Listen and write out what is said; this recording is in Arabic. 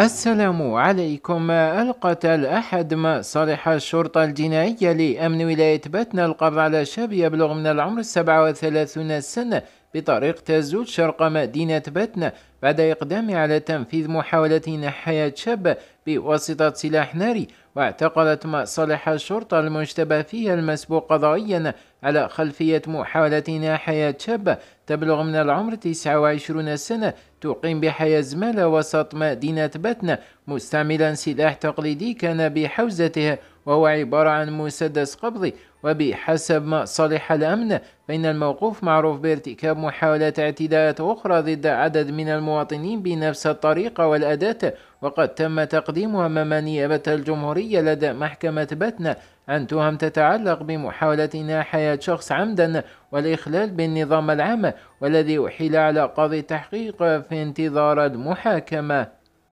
السلام عليكم القتل أحد ما صالح الشرطة الجنائية لأمن ولاية باتنا القبض على شاب يبلغ من العمر 37 سنة بطريق تزول شرق مدينة باتنا بعد إقدامه على تنفيذ محاولة حياة شاب بواسطة سلاح ناري واعتقلت صالح الشرطة المشتبه فيها المسبوق قضائيا على خلفية محاولة حياة شاب تبلغ من العمر 29 سنة تقيم بحياة زمالة وسط مدينة بتنا مستعملا سلاح تقليدي كان بحوزته وهو عبارة عن مسدس قبضي وبحسب ما الأمن فإن الموقوف معروف بارتكاب محاولة اعتداءات أخرى ضد عدد من المؤمنين المواطنين بنفس الطريقة والأداة وقد تم تقديم أمام نيابة الجمهورية لدى محكمة بتنا عن تهم تتعلق بمحاولة إناء حياة شخص عمدا والإخلال بالنظام العام والذي أحيل على قاضي التحقيق في انتظار المحاكمة